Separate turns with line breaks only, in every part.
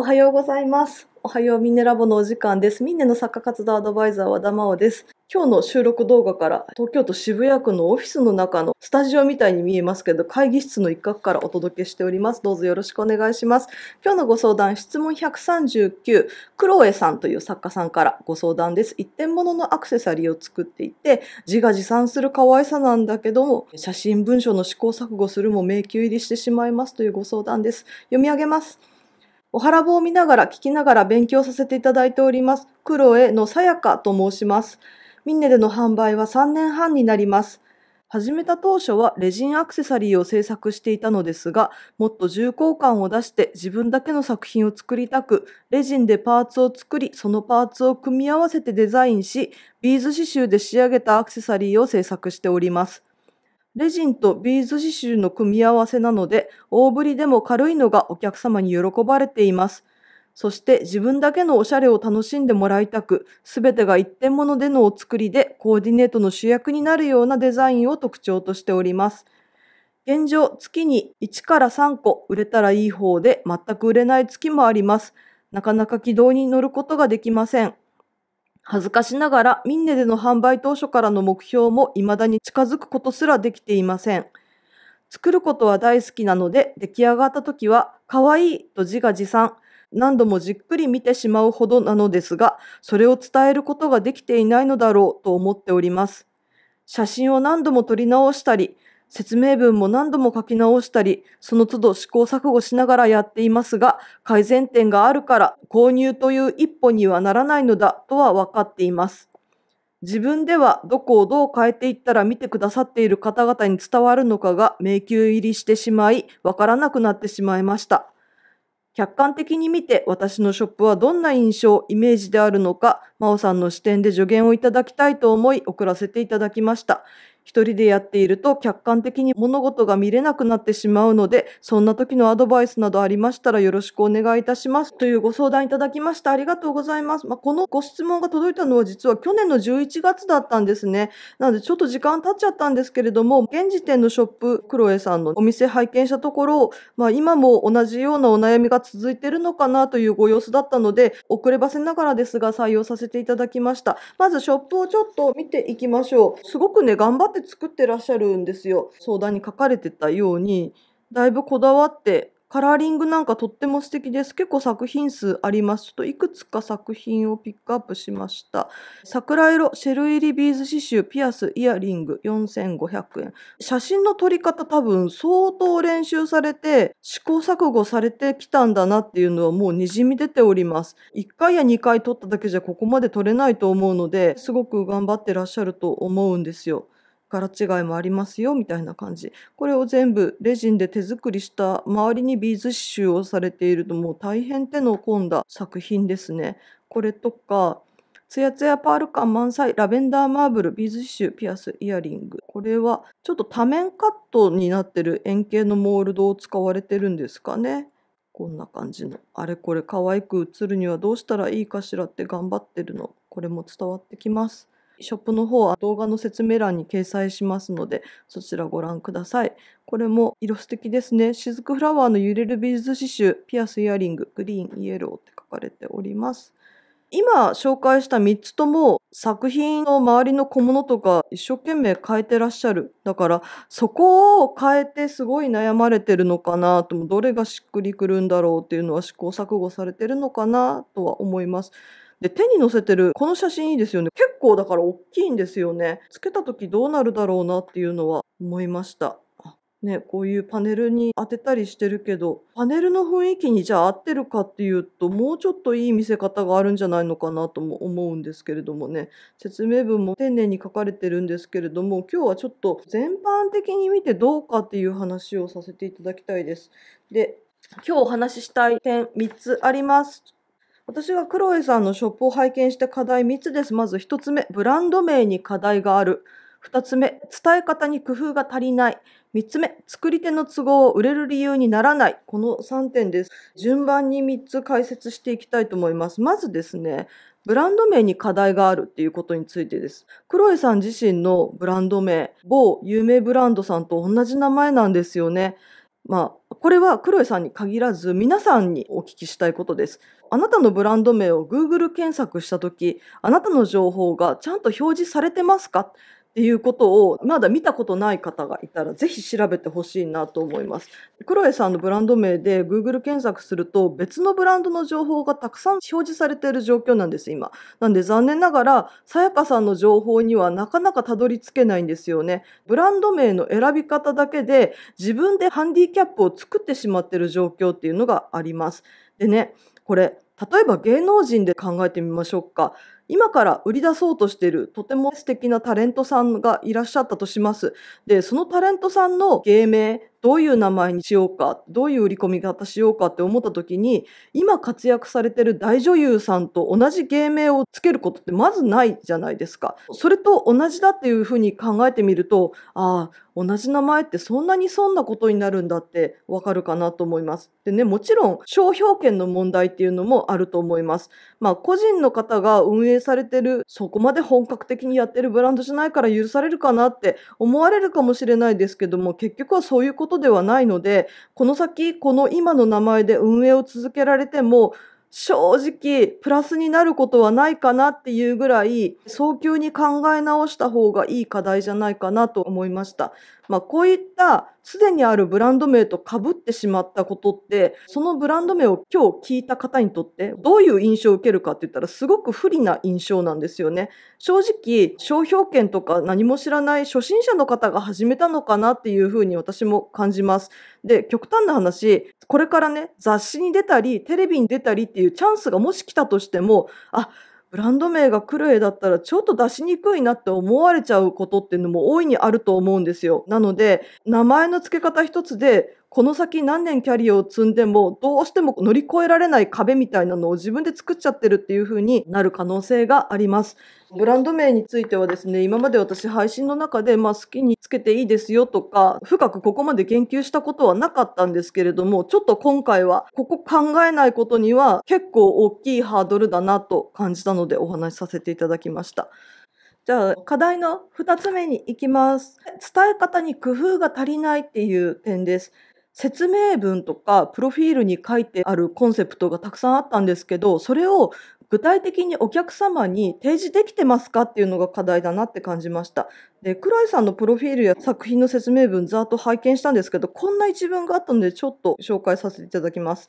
おはようございます。おはようミネラボのお時間です。ミネの作家活動アドバイザー和田真央です。今日の収録動画から東京都渋谷区のオフィスの中のスタジオみたいに見えますけど会議室の一角からお届けしております。どうぞよろしくお願いします。今日のご相談質問139クロエさんという作家さんからご相談です。一点物のアクセサリーを作っていて自画自賛する可愛さなんだけども写真文章の試行錯誤するも迷宮入りしてしまいますというご相談です。読み上げます。お腹棒を見ながら聞きながら勉強させていただいております。クロエのさやかと申します。ミンネでの販売は3年半になります。始めた当初はレジンアクセサリーを制作していたのですが、もっと重厚感を出して自分だけの作品を作りたく、レジンでパーツを作り、そのパーツを組み合わせてデザインし、ビーズ刺繍で仕上げたアクセサリーを制作しております。レジンとビーズ刺繍の組み合わせなので、大ぶりでも軽いのがお客様に喜ばれています。そして自分だけのおしゃれを楽しんでもらいたく、すべてが一点物でのお作りでコーディネートの主役になるようなデザインを特徴としております。現状、月に1から3個売れたらいい方で、全く売れない月もあります。なかなか軌道に乗ることができません。恥ずかしながら、ミンネでの販売当初からの目標も未だに近づくことすらできていません。作ることは大好きなので、出来上がった時は、可愛いと自画自賛。何度もじっくり見てしまうほどなのですが、それを伝えることができていないのだろうと思っております。写真を何度も撮り直したり、説明文も何度も書き直したり、その都度試行錯誤しながらやっていますが、改善点があるから購入という一歩にはならないのだとは分かっています。自分ではどこをどう変えていったら見てくださっている方々に伝わるのかが迷宮入りしてしまい、分からなくなってしまいました。客観的に見て私のショップはどんな印象、イメージであるのか、真央さんの視点で助言をいただきたいと思い送らせていただきました。一人でやっていると客観的に物事が見れなくなってしまうので、そんな時のアドバイスなどありましたらよろしくお願いいたしますというご相談いただきました。ありがとうございます。まあ、このご質問が届いたのは実は去年の11月だったんですね。なのでちょっと時間経っちゃったんですけれども、現時点のショップクロエさんのお店拝見したところ、まあ、今も同じようなお悩みが続いてるのかなというご様子だったので、遅ればせながらですが採用させていただきました。まずショップをちょっと見ていきましょう。すごくね、頑張ってで作ってらっしゃるんですよ。相談に書かれてたように、だいぶこだわって、カラーリングなんかとっても素敵です。結構作品数あります。ちょっといくつか作品をピックアップしました。桜色、シェル入りビーズ刺繍、ピアス、イヤリング、4500円。写真の撮り方多分相当練習されて、試行錯誤されてきたんだなっていうのはもうにじみ出ております。1回や2回撮っただけじゃここまで撮れないと思うので、すごく頑張ってらっしゃると思うんですよ。柄違いもありますよみたいな感じこれを全部レジンで手作りした周りにビーズ刺繍をされているともう大変手の込んだ作品ですね。これとかツヤツヤパール感満載、ラベンダーマーブル、ビーズ刺繍、ピアス、イヤリング。これはちょっと多面カットになってる円形のモールドを使われてるんですかね。こんな感じの。あれこれ可愛く写るにはどうしたらいいかしらって頑張ってるの。これも伝わってきます。ショップの方は動画の説明欄に掲載しますので、そちらご覧ください。これも色素敵ですね。しずくフラワーの揺れるビーズ刺繍、ピアスイヤリング、グリーン、イエローって書かれております。今紹介した3つとも作品の周りの小物とか一生懸命変えてらっしゃる。だからそこを変えてすごい悩まれてるのかなとも、どれがしっくりくるんだろうっていうのは試行錯誤されてるのかなとは思います。で、手に乗せてるこの写真いいですよね。結構だから大きいんですよね。つけた時どうなるだろうなっていうのは思いました。ね、こういうパネルに当てたりしてるけど、パネルの雰囲気にじゃあ合ってるかっていうと、もうちょっといい見せ方があるんじゃないのかなとも思うんですけれどもね、説明文も丁寧に書かれてるんですけれども、今日はちょっと全般的に見てどうかっていう話をさせていただきたいです。で、今日お話ししたい点3つあります。私がクロエさんのショップを拝見した課題3つです。まず1つ目、ブランド名に課題がある。2つ目、伝え方に工夫が足りない。3つ目、作り手の都合を売れる理由にならない。この3点です。順番に3つ解説していきたいと思います。まずですね、ブランド名に課題があるっていうことについてです。クロエさん自身のブランド名、某有名ブランドさんと同じ名前なんですよね。まあ、これは黒井さんに限らず皆さんにお聞きしたいことです。あなたのブランド名を Google 検索した時あなたの情報がちゃんと表示されてますかっていうことをまだ見たことない方がいたらぜひ調べてほしいなと思います。クロエさんのブランド名で Google 検索すると別のブランドの情報がたくさん表示されている状況なんです今。なんで残念ながらさやかさんの情報にはなかなかたどり着けないんですよね。ブランド名の選び方だけで自分でハンディキャップを作ってしまっている状況っていうのがあります。でね、これ例えば芸能人で考えてみましょうか。今から売り出そうとしてるとても素敵なタレントさんがいらっしゃったとします。で、そのタレントさんの芸名、どういう名前にしようか、どういう売り込み方しようかって思った時に、今活躍されてる大女優さんと同じ芸名をつけることってまずないじゃないですか。それと同じだっていうふうに考えてみると、ああ、同じ名前ってそんなに損なことになるんだってわかるかなと思います。でね、もちろん商標権の問題っていうのもあると思います。まあ個人の方が運営されてる、そこまで本格的にやってるブランドじゃないから許されるかなって思われるかもしれないですけども、結局はそういうことではないので、この先、この今の名前で運営を続けられても、正直プラスになることはないかなっていうぐらい早急に考え直した方がいい課題じゃないかなと思いました。まあ、こういったすでにあるブランド名とかぶってしまったことって、そのブランド名を今日聞いた方にとって、どういう印象を受けるかって言ったら、すごく不利な印象なんですよね。正直、商標権とか何も知らない初心者の方が始めたのかなっていうふうに私も感じます。で、極端な話、これからね、雑誌に出たり、テレビに出たりっていうチャンスがもし来たとしても、あ、ブランド名がクルエだったらちょっと出しにくいなって思われちゃうことっていうのも大いにあると思うんですよ。なので、名前の付け方一つでこの先何年キャリアを積んでもどうしても乗り越えられない壁みたいなのを自分で作っちゃってるっていう風になる可能性があります。ブランド名についてはですね、今まで私配信の中で、まあ、好きにつけていいですよとか、深くここまで言及したことはなかったんですけれども、ちょっと今回は、ここ考えないことには結構大きいハードルだなと感じたのでお話しさせていただきました。じゃあ課題の2つ目に行きます。伝え方に工夫が足りないっていう点です。説明文とかプロフィールに書いてあるコンセプトがたくさんあったんですけど、それを具体的にお客様に提示できてますかっていうのが課題だなって感じました。で、黒井さんのプロフィールや作品の説明文ざーっと拝見したんですけど、こんな一文があったのでちょっと紹介させていただきます。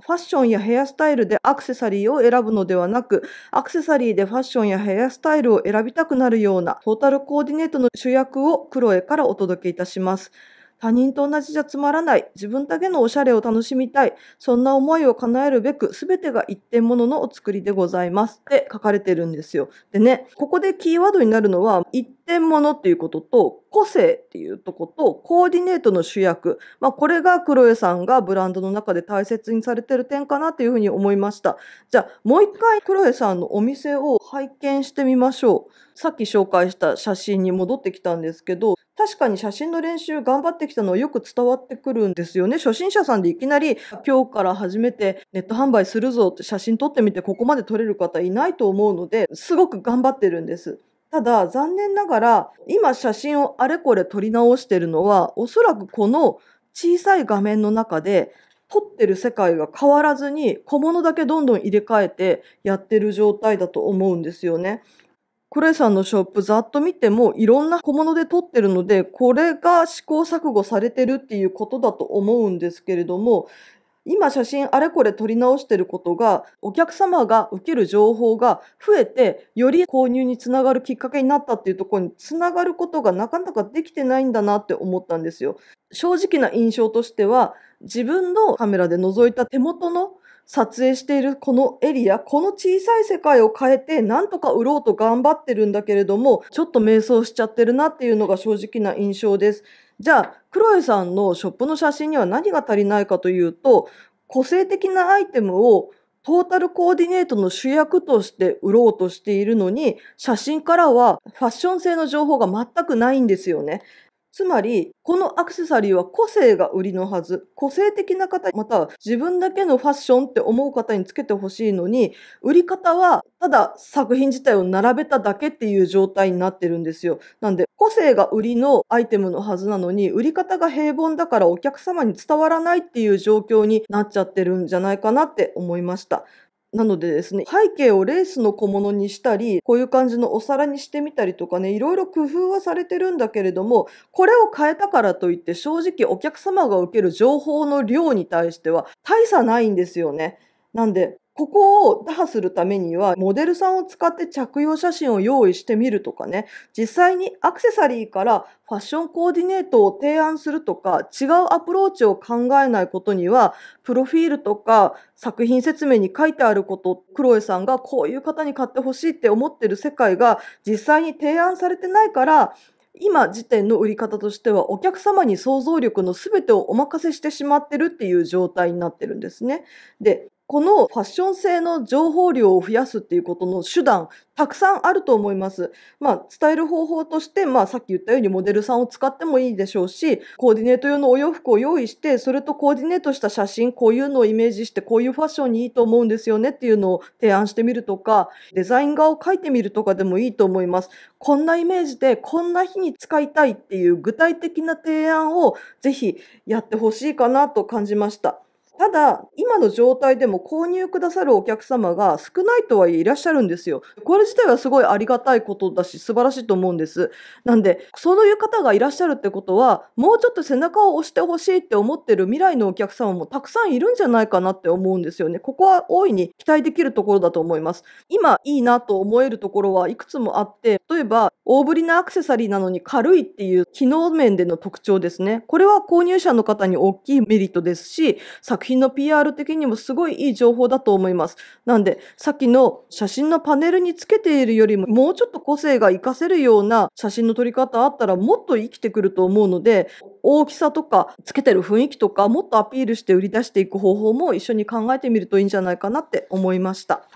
ファッションやヘアスタイルでアクセサリーを選ぶのではなく、アクセサリーでファッションやヘアスタイルを選びたくなるようなトータルコーディネートの主役をクロエからお届けいたします。他人と同じじゃつまらない。自分だけのおしゃれを楽しみたい。そんな思いを叶えるべく、すべてが一点物のお作りでございます。って書かれてるんですよ。でね、ここでキーワードになるのは、一点物っていうことと、個性っていうとことコーディネートの主役、まあ、これがクロエさんがブランドの中で大切にされてる点かなというふうに思いましたじゃあもう一回クロエさんのお店を拝見してみましょうさっき紹介した写真に戻ってきたんですけど確かに写真の練習頑張ってきたのはよく伝わってくるんですよね。初心者さんでいきなり今日から始めてネット販売するぞって写真撮ってみてここまで撮れる方いないと思うのですごく頑張ってるんです。ただ残念ながら今写真をあれこれ撮り直してるのはおそらくこの小さい画面の中で撮ってる世界が変わらずに小物だけどんどん入れ替えてやってる状態だと思うんですよね。クレさんのショップざっと見てもいろんな小物で撮ってるのでこれが試行錯誤されてるっていうことだと思うんですけれども今写真あれこれ撮り直してることがお客様が受ける情報が増えてより購入につながるきっかけになったっていうところにつながることがなかなかできてないんだなって思ったんですよ。正直な印象としては自分のカメラで覗いた手元の撮影しているこのエリア、この小さい世界を変えてなんとか売ろうと頑張ってるんだけれども、ちょっと迷走しちゃってるなっていうのが正直な印象です。じゃあ、クロエさんのショップの写真には何が足りないかというと、個性的なアイテムをトータルコーディネートの主役として売ろうとしているのに、写真からはファッション性の情報が全くないんですよね。つまり、このアクセサリーは個性が売りのはず。個性的な方、または自分だけのファッションって思う方につけてほしいのに、売り方はただ作品自体を並べただけっていう状態になってるんですよ。なんで、個性が売りのアイテムのはずなのに、売り方が平凡だからお客様に伝わらないっていう状況になっちゃってるんじゃないかなって思いました。なのでですね、背景をレースの小物にしたり、こういう感じのお皿にしてみたりとかね、いろいろ工夫はされてるんだけれども、これを変えたからといって正直お客様が受ける情報の量に対しては大差ないんですよね。なんで、ここを打破するためには、モデルさんを使って着用写真を用意してみるとかね、実際にアクセサリーからファッションコーディネートを提案するとか、違うアプローチを考えないことには、プロフィールとか作品説明に書いてあること、クロエさんがこういう方に買ってほしいって思ってる世界が実際に提案されてないから、今時点の売り方としてはお客様に想像力の全てをお任せしてしまってるっていう状態になってるんですね。でこのファッション性の情報量を増やすっていうことの手段、たくさんあると思います。まあ、伝える方法として、まあ、さっき言ったようにモデルさんを使ってもいいでしょうし、コーディネート用のお洋服を用意して、それとコーディネートした写真、こういうのをイメージして、こういうファッションにいいと思うんですよねっていうのを提案してみるとか、デザイン画を描いてみるとかでもいいと思います。こんなイメージで、こんな日に使いたいっていう具体的な提案をぜひやってほしいかなと感じました。ただ、今の状態でも購入くださるお客様が少ないとはいえいらっしゃるんですよ。これ自体はすごいありがたいことだし、素晴らしいと思うんです。なんで、そういう方がいらっしゃるってことは、もうちょっと背中を押してほしいって思ってる未来のお客様もたくさんいるんじゃないかなって思うんですよね。ここは大いに期待できるところだと思います。今、いいなと思えるところはいくつもあって、例えば、大ぶりなアクセサリーなのに軽いっていう機能面での特徴ですね。これは購入者の方に大きいメリットですし、作品の PR 的にもすごいいい情報だと思います。なんで、さっきの写真のパネルにつけているよりも、もうちょっと個性が活かせるような写真の撮り方あったらもっと生きてくると思うので、大きさとか、つけてる雰囲気とか、もっとアピールして売り出していく方法も一緒に考えてみるといいんじゃないかなって思いました。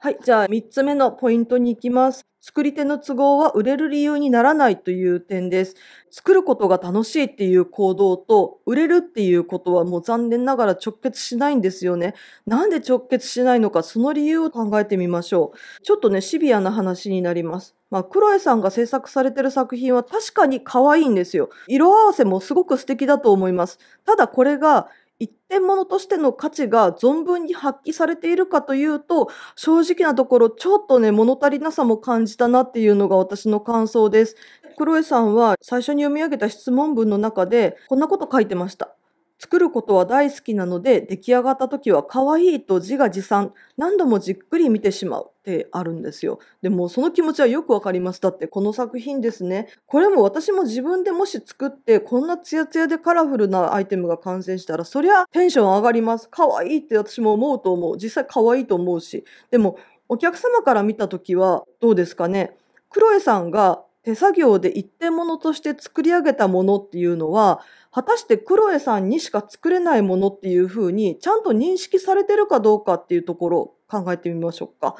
はい、じゃあ3つ目のポイントに行きます。作り手の都合は売れる理由にならないという点です。作ることが楽しいっていう行動と、売れるっていうことはもう残念ながら直結しないんですよね。なんで直結しないのか、その理由を考えてみましょう。ちょっとね、シビアな話になります。まあ、クロエさんが制作されてる作品は確かに可愛いんですよ。色合わせもすごく素敵だと思います。ただこれが一点物としての価値が存分に発揮されているかというと、正直なところちょっとね、物足りなさも感じたなっていうのが私の感想です。クロエさんは最初に読み上げた質問文の中でこんなこと書いてました。作ることは大好きなので出来上がった時は可愛いと自画自賛何度もじっくり見てしまうってあるんですよでもその気持ちはよくわかりますだってこの作品ですねこれも私も自分でもし作ってこんなツヤツヤでカラフルなアイテムが完成したらそりゃテンション上がります可愛いって私も思うと思う実際可愛いと思うしでもお客様から見た時はどうですかねクロエさんが手作業で一点物として作り上げたものっていうのは果たしてクロエさんにしか作れないものっていうふうにちゃんと認識されてるかどうかっていうところを考えてみましょうか。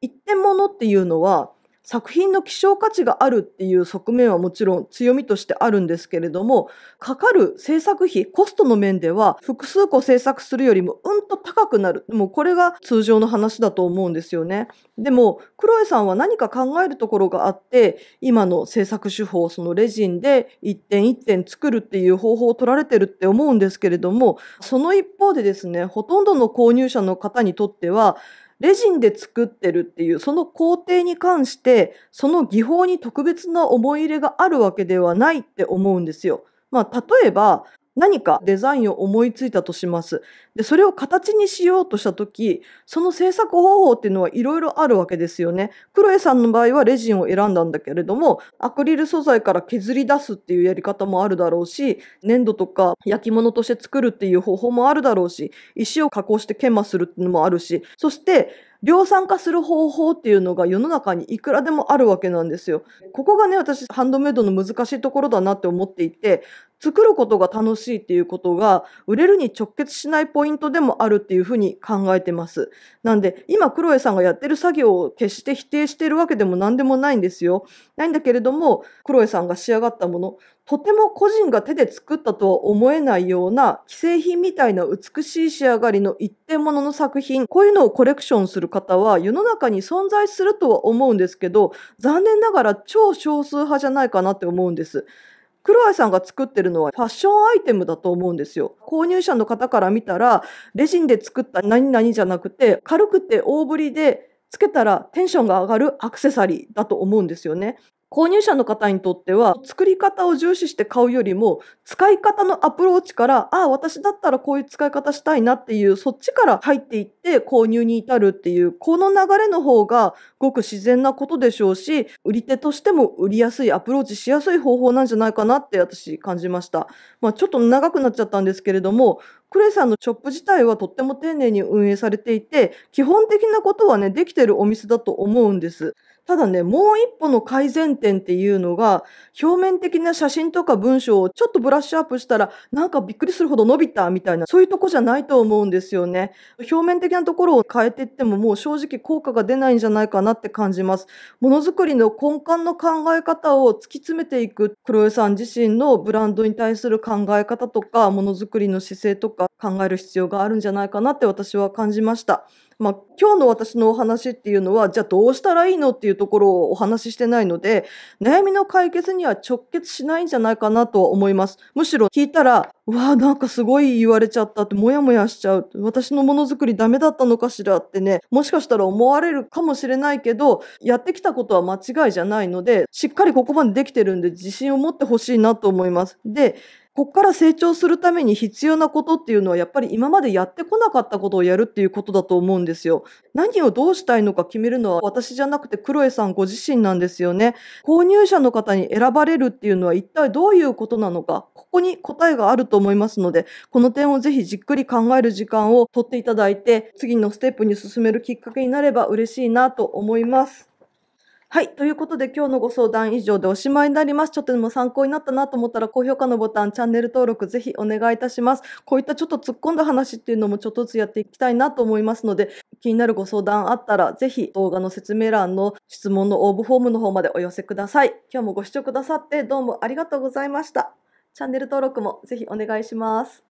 一点物っていうのは作品の希少価値があるっていう側面はもちろん強みとしてあるんですけれども、かかる制作費、コストの面では複数個制作するよりもうんと高くなる。もうこれが通常の話だと思うんですよね。でも、クロエさんは何か考えるところがあって、今の制作手法、そのレジンで一点一点作るっていう方法を取られてるって思うんですけれども、その一方でですね、ほとんどの購入者の方にとっては、レジンで作ってるっていうその工程に関してその技法に特別な思い入れがあるわけではないって思うんですよ。まあ、例えば何かデザインを思いついたとします。で、それを形にしようとしたとき、その制作方法っていうのはいろいろあるわけですよね。クロエさんの場合はレジンを選んだんだけれども、アクリル素材から削り出すっていうやり方もあるだろうし、粘土とか焼き物として作るっていう方法もあるだろうし、石を加工して研磨するっていうのもあるし、そして、量産化する方法っていうのが世の中にいくらでもあるわけなんですよ。ここがね、私、ハンドメイドの難しいところだなって思っていて、作ることが楽しいっていうことが売れるに直結しないポイントでもあるっていうふうに考えてます。なんで今クロエさんがやってる作業を決して否定しているわけでも何でもないんですよ。ないんだけれどもクロエさんが仕上がったものとても個人が手で作ったとは思えないような既製品みたいな美しい仕上がりの一点物の作品こういうのをコレクションする方は世の中に存在するとは思うんですけど残念ながら超少数派じゃないかなって思うんです。黒谷さんが作ってるのはファッションアイテムだと思うんですよ。購入者の方から見たら、レジンで作った何々じゃなくて、軽くて大ぶりで、つけたらテンションが上がるアクセサリーだと思うんですよね。購入者の方にとっては作り方を重視して買うよりも使い方のアプローチからああ私だったらこういう使い方したいなっていうそっちから入っていって購入に至るっていうこの流れの方がごく自然なことでしょうし売り手としても売りやすいアプローチしやすい方法なんじゃないかなって私感じました。まあ、ちょっと長くなっちゃったんですけれどもクレイさんのショップ自体はとっても丁寧に運営されていて、基本的なことはね、できてるお店だと思うんです。ただね、もう一歩の改善点っていうのが、表面的な写真とか文章をちょっとブラッシュアップしたら、なんかびっくりするほど伸びたみたいな、そういうとこじゃないと思うんですよね。表面的なところを変えていっても、もう正直効果が出ないんじゃないかなって感じます。ものづくりの根幹の考え方を突き詰めていく、黒江さん自身のブランドに対する考え方とか、ものづくりの姿勢とか、考える必要があるんじゃないかなって私は感じました。まあ、今日の私のお話っていうのは、じゃあどうしたらいいのっていうところをお話ししてないので、悩みの解決には直結しないんじゃないかなと思います。むしろ聞いたら、うわあ、なんかすごい言われちゃったって、もやもやしちゃう。私のものづくりダメだったのかしらってね、もしかしたら思われるかもしれないけど、やってきたことは間違いじゃないので、しっかりここまでできてるんで自信を持ってほしいなと思います。で、こっから成長するために必要なことっていうのはやっぱり今までやってこなかったことをやるっていうことだと思うんですよ。何をどうしたいのか決めるのは私じゃなくてクロエさんご自身なんですよね。購入者の方に選ばれるっていうのは一体どういうことなのか、ここに答えがあると思いますので、この点をぜひじっくり考える時間を取っていただいて、次のステップに進めるきっかけになれば嬉しいなと思います。はい。ということで、今日のご相談以上でおしまいになります。ちょっとでも参考になったなと思ったら、高評価のボタン、チャンネル登録、ぜひお願いいたします。こういったちょっと突っ込んだ話っていうのもちょっとずつやっていきたいなと思いますので、気になるご相談あったら、ぜひ動画の説明欄の質問の応募フォームの方までお寄せください。今日もご視聴くださってどうもありがとうございました。チャンネル登録もぜひお願いします。